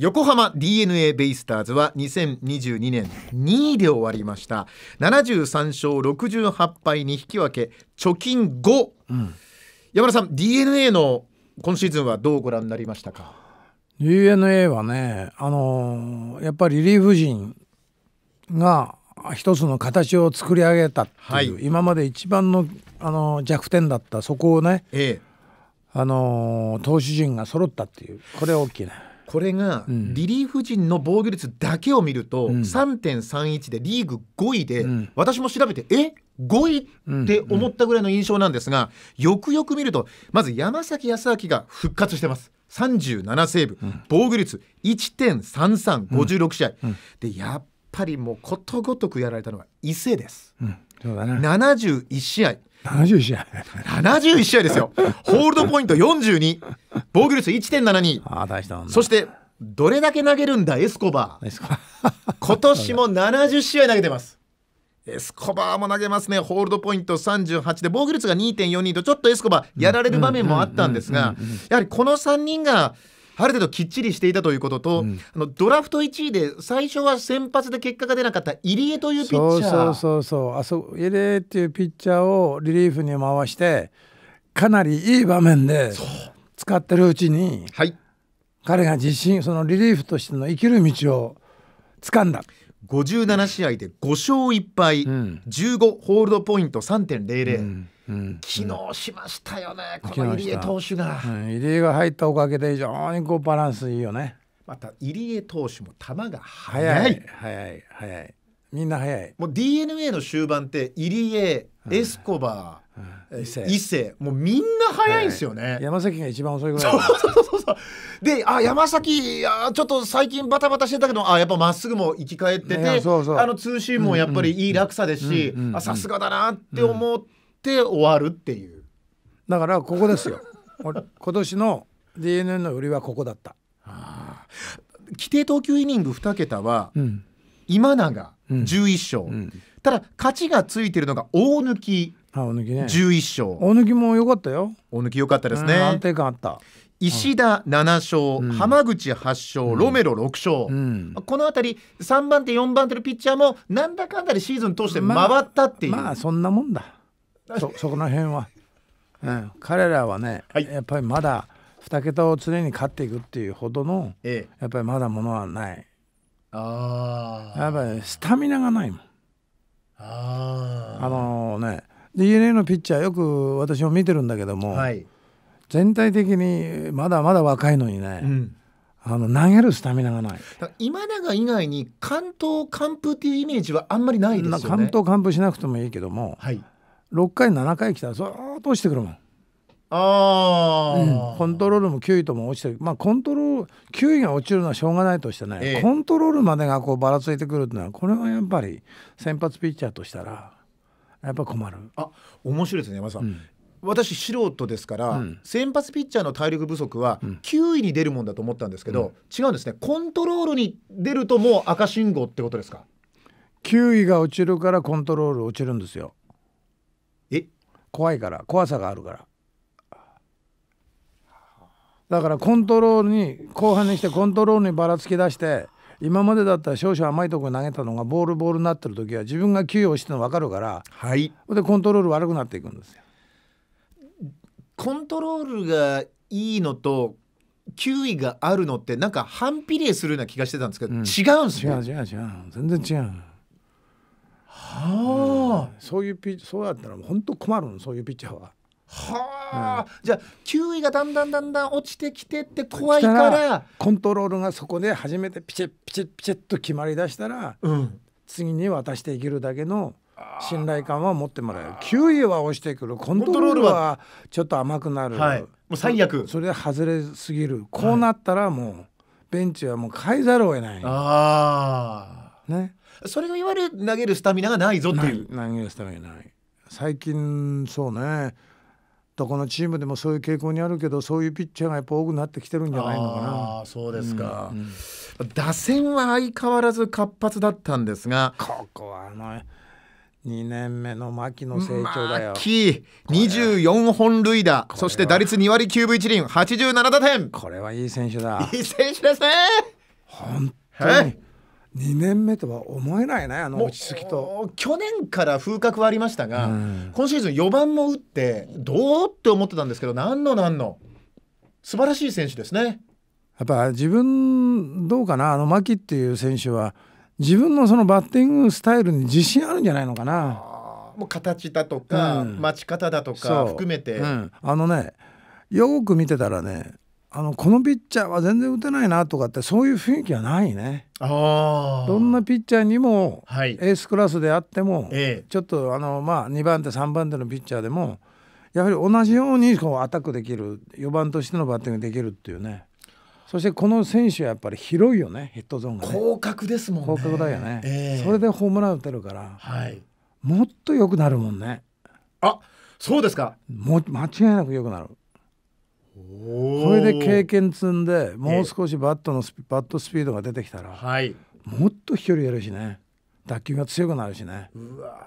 横浜 d n a ベイスターズは2022年2位で終わりました73勝68敗に引き分け貯金5、うん、山田さん d n a の今シーズンはどうご覧になりましたか d n a はね、あのー、やっぱりリリーフ陣が一つの形を作り上げたっていう、はい、今まで一番の、あのー、弱点だったそこをね、ええ、あのー、投手陣が揃ったっていうこれ大きいね。これがリリーフ陣の防御率だけを見ると、3.31でリーグ5位で、私も調べてえ5位って思ったぐらいの印象なんですが、よくよく見るとまず山崎康明が復活してます。37セーブ、防御率1.3356試合、でやっぱりもうことごとくやられたのが伊勢です。うんそうだな71試合71試合71試合ですよ ホールドポイント42防御率1.72あ大したそしてどれだけ投げるんだエスコバー 今年も70試合投げてますエスコバーも投げますね、ホールドポイント38で、防御率が2.42と、ちょっとエスコバー、やられる場面もあったんですが、やはりこの3人がある程度きっちりしていたということと、うん、あのドラフト1位で最初は先発で結果が出なかった入江というピッチャーそうそうそう入江っていうピッチャーをリリーフに回してかなりいい場面で使ってるうちに、はい、彼が自信そのリリーフとしての生きる道を掴んだ。57試合で5勝1敗、うん、15ホールドポイント3.00、うんうん、昨日しましたよね、この入江投手が、入江が入ったおかげで非常にこうバランスいいよねまた入江投手も球が速い速い速い速いみんな早いもう DNA の終盤って入江エスコバー、伊勢伊勢もうみんな早いんですよね、はい、山崎が一番遅いぐらいそうそうそうそうであ山崎あちょっと最近バタバタしてたけどあやっぱまっすぐも生き返ってて、ね、そうそうあのツーシームもやっぱりいい落差ですしさすがだなって思って終わるっていう、だからここですよ 今年の DNA の売りはここだった規定投球イニング2桁は、うん今永11勝、うん、ただ勝ちがついてるのが大貫大貫ね11勝大貫も良かったよ大貫よ良かったですね、安定感あった石田7勝、うん、浜口8勝、うん、ロメロ6勝、うん、この辺り3番手4番手のピッチャーもなんだかんだでシーズン通して回ったっていう、まあ、まあそんなもんだそそこの辺は、うん、彼らはね、はい、やっぱりまだ2桁を常に勝っていくっていうほどの、ええ、やっぱりまだものはないああ。やっぱりスタミナがないもんああのね DNA のピッチャーよく私も見てるんだけども、はい、全体的にまだまだ若いのにね、うん、あの投げるスタミナがない今永以外に関東完封っていうイメージはあんまりないですよね関東完封しなくてもいいけども、はい、6回7回来たらそっと落ちてくるもんあ、あ、うん、コントロールも球位とも落ちてるまあコントロー9位球威が落ちるのはしょうがないとしてね、ええ、コントロールまでがこうばらついてくるっていうのはこれはやっぱり先発ピッチャーとしたらやっぱ困る。あ面白いですね山さん、うん私素人ですから、うん、先発ピッチャーの体力不足は9位に出るもんだと思ったんですけど、うん、違うんですねコントロールに出るともう赤信号ってことですか9位が落ちるからコントロール落ちるんですよえ怖いから怖さがあるからだからコントロールに後半にしてコントロールにばらつき出して今までだったら少々甘いとこに投げたのがボールボールになってる時は自分が給与してるの分かるから、はい、でコントロール悪くなっていくんですよ。コントロールがいいのと球威があるのってなんか反比例するような気がしてたんですけど、うん、違うんですよ。違う違う違う全然違う。はあ、うん、そういうピそうやったら本当困るのそういうピッチャーは。はあ、うん、じゃあ球威がだんだんだんだん落ちてきてって怖いからコントロールがそこで初めてピチッピチッピチッと決まりだしたら、うん、次に渡していけるだけの信頼感は持ってもらえる球威は押してくるコントロールはちょっと甘くなる、はい、もう最悪それで外れすぎるこうなったらもう、はい、ベンチはもう変えざるを得ないあ、ね、それがいわゆる投げるスタミナがないぞっていう投げるスタミナない最近そうねどこのチームでもそういう傾向にあるけどそういうピッチャーがやっぱ多くなってきてるんじゃないのかな。あそうですか、うんうん、打線は相変わらず活発だったんですがここはあの2年目の牧の成長だよ牧24本塁打そして打率2割9分1厘87打点これはいい選手だいい選手ですね本当に2年目とは思えないねあの落ち着きと去年から風格はありましたが、うん、今シーズン4番も打ってどうって思ってたんですけど何の何の素晴らしい選手ですねやっぱ自分どうかなあの牧っていう選手は自分のそのバッティングスタイルに自信あるんじゃないのかなもう形だとか、うん、待ち方だとか含めて、うん、あのねよく見てたらねあのこのピッチャーは全然打てないなとかってそういう雰囲気はないねどんなピッチャーにも、はい、エースクラスであっても、ええ、ちょっとあの、まあ、2番手3番手のピッチャーでもやはり同じようにこうアタックできる4番としてのバッティングできるっていうねそしてこの選手はやっぱり広いよねヘッドゾーンが、ね、広角ですもんね広角だよね、え、それでホームラン打てるから、はい、もっと良くなるもんねあそうですかも間違いなく良くなるそれで経験積んでもう少しバットのスピバットスピードが出てきたら、はい、もっと飛距離やるしね打球が強くなるしねうわ、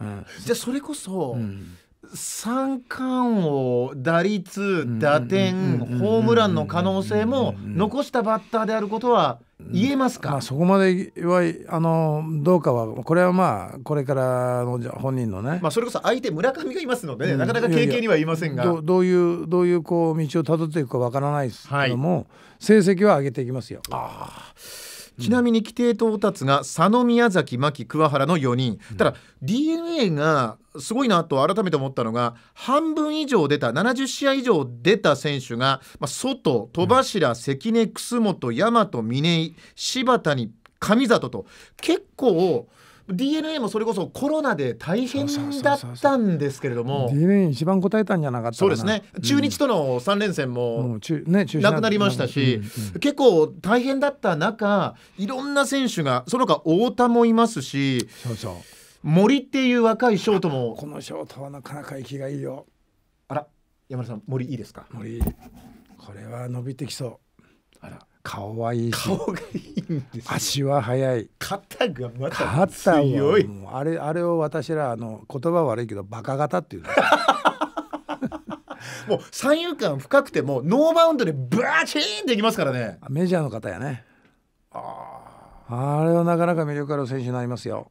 うん、じゃあそれこそ、うん三冠王、打率、打点、ホームランの可能性も残したバッターであることは言えますか、まあ、そこまではあのどうかはこれはまあこれからの本人のね、まあ、それこそ相手村上がいますので、ねうん、なかなか経験には言いませんがどういうどういうこう道をたどっていくかわからないですけども、はい、成績は上げていきますよ。あちなみに規定到達が佐野宮崎牧桑原の4人、ただ d n a がすごいなと改めて思ったのが半分以上出た70試合以上出た選手が、まあ、外戸柱関根楠本大和峰井柴谷上里と結構 DNA もそれこそコロナで大変だったんですけれども DNA 一番答えたんじゃなかったそうですね中日との3連戦もなくなりましたし、結構大変だった中いろんな選手がその他太田もいますし森っていう若いショートもこのショートはなかなか息がいいよあら山田さん森いいですか森これは伸びてきそうあら顔はいい顔がいいんです足は速い肩がまた強いあれあれを私らあの言葉悪いけどバカ型っていう もう三遊間深くてもノーバウンドでバチーンできますからねメジャーの方やねああれはなかなか魅力ある選手になりますよ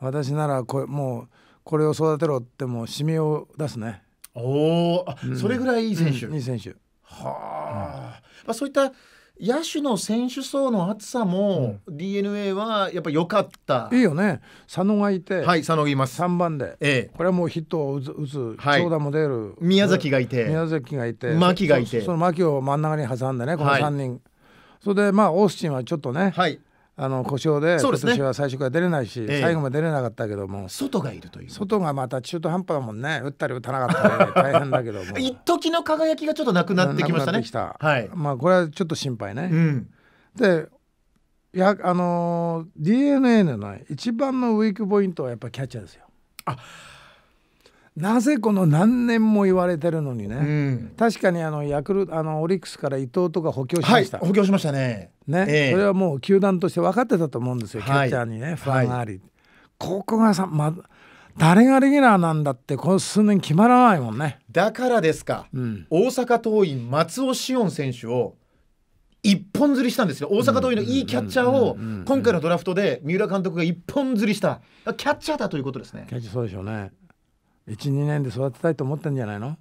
私ならこもうこれを育てろってもうシミを出すねおお、うん、それぐらいいい選手、いい選手はあ、うん、まそういった野手の選手層の厚さも、うん、DNA はやっぱ良かったいいよね佐野がいてはい佐野います3番で、ええ、これはもうヒットを打つ打つ、はい、長打も出る宮崎がいて宮崎がいて牧がいてその牧を真ん中に挟んでねこの3人、はい、それでまあオースチンはちょっとね、はい、あの故障ででね、今年は最初から出れないし、ええ、最後まで出れなかったけども外がいるという外がまた中途半端だもんね打ったり打たなかったり 大変だけども一時の輝きがちょっとなくなってきましたねはい、まあこれはちょっと心配ね、うん、でやあの d n a の、一番のウィークポイントはやっぱキャッチャーですよあなぜこの何年も言われてるのにね、うん、確かにあのヤクルあのオリックスから伊藤とか補強しました、はい、補強しましたねね、えー、それはもう球団として分かってたと思うんですよ、はい、キャッチャーにね不安があり、はい、ここがさ、ま、誰がレギュラーなんだってこの数年決まらないもんねだからですか、うん、大阪桐蔭松尾志音選手を一本釣りしたんですよ大阪桐蔭のいいキャッチャーを今回のドラフトで三浦監督が一本釣りしたキャッチャーだということですねキャッチそうでしょうね12年で育てたいと思ったんじゃないの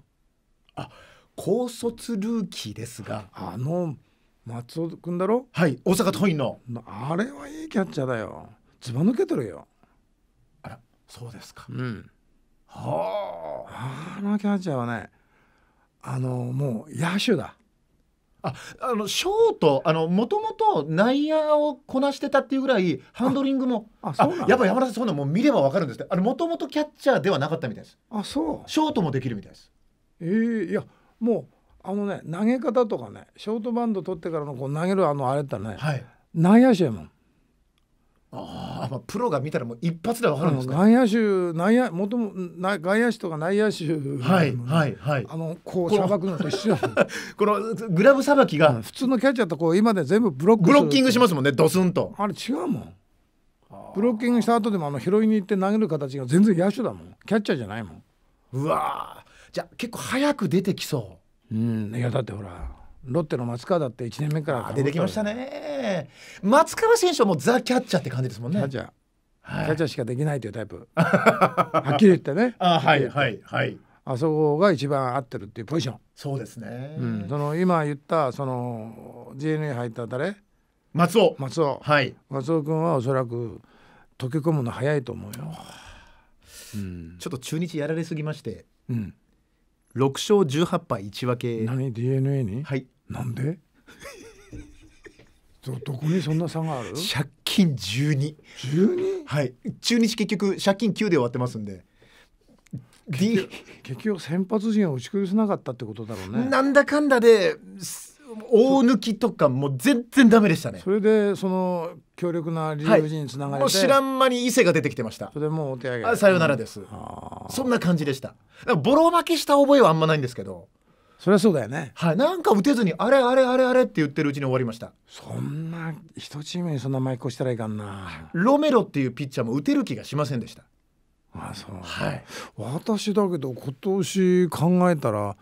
あ高卒ルーキーですがあの松尾君だろはい大阪桐蔭のあれはいいキャッチャーだよずば抜けてるよあらそうですかうんはああのキャッチャーはねあのもう野手だああのショートもともと内野をこなしてたっていうぐらいハンドリングもあやっぱ山田さんそういうのも見れば分かるんですってもともとキャッチャーではなかったみたいですあそうショートもできるみたいですええー、いやもうあのね投げ方とかねショートバンド取ってからのこう投げるあのあれってね、はい、内野手やもんあああまあ、プロが見たらもう一発で分かるんですか外野手内野元も外野手とか内野手、ね、はいはいはいあのこうさばくのと一緒この グラブさばきが、うん、普通のキャッチャーとこう今で全部ブロックブロッキングしますもんねドスンとあれ違うもんブロッキングした後でもあの拾いに行って投げる形が全然野手だもんキャッチャーじゃないもんうわじゃあ結構早く出てきそううんいやだってほらロッテの松川だって1年目から出てきましたね松川選手はもうザ・キャッチャーって感じですもんねキャッチャー、はい、キャッチャーしかできないというタイプ はっきり言ってねあはいはいはいあそこが一番合ってるっていうポジションそうですね、うん、その今言ったその GNA 入った誰松尾松尾はい松尾君はおそらく溶け込むの早いと思うよ、うん、ちょっと中日やられすぎまして、うん、六勝十八敗一分け何 DNA にはいなんで どどこにそんな差がある借金十二。十二？はい中日結局借金九で終わってますんで結局結局先発陣は打ち崩せなかったってことだろうねなんだかんだで大抜きとかもう全然ダメでしたねそれでその強力なリリーグ陣につながれて、はい、もう知らん間に伊勢が出てきてましたそれでもうお手上げあさよならです、うんそんな感じでしたボロ負けした覚えはあんまないんですけどそりゃそうだよねはいなんか打てずにあれあれあれあれって言ってるうちに終わりましたそんな一チームにそんな前越したらいかんなロメロっていうピッチャーも打てる気がしませんでしたあそう、はい、私だけど今年考えたら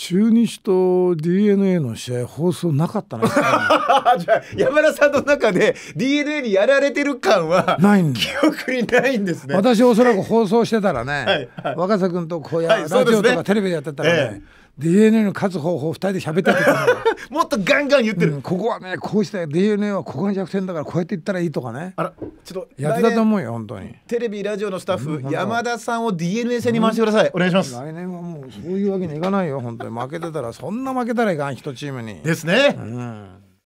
中日と DNA の試合放送なかったな じゃあ山田さんの中で DNA にやられてる感はないん記憶にないんですね私おそらく放送してたらね、はいはい、若狭君とこうや、はい、ラジオとかテレビでやってたらね、ええ DNA の勝つ方法2人で喋ってたけど、もっとガンガン言ってる、うん、ここはねこうして DNA はここが弱点だからこうやっていったらいいとかねあらちょっとやってたと思うよ本当にテレビラジオのスタッフ山田さんを DNA 戦に回してください、うん、お願いします来年はもうそういうわけにいかないよ本当に負けてたらそんな負けたらいかん一チームにですね、うん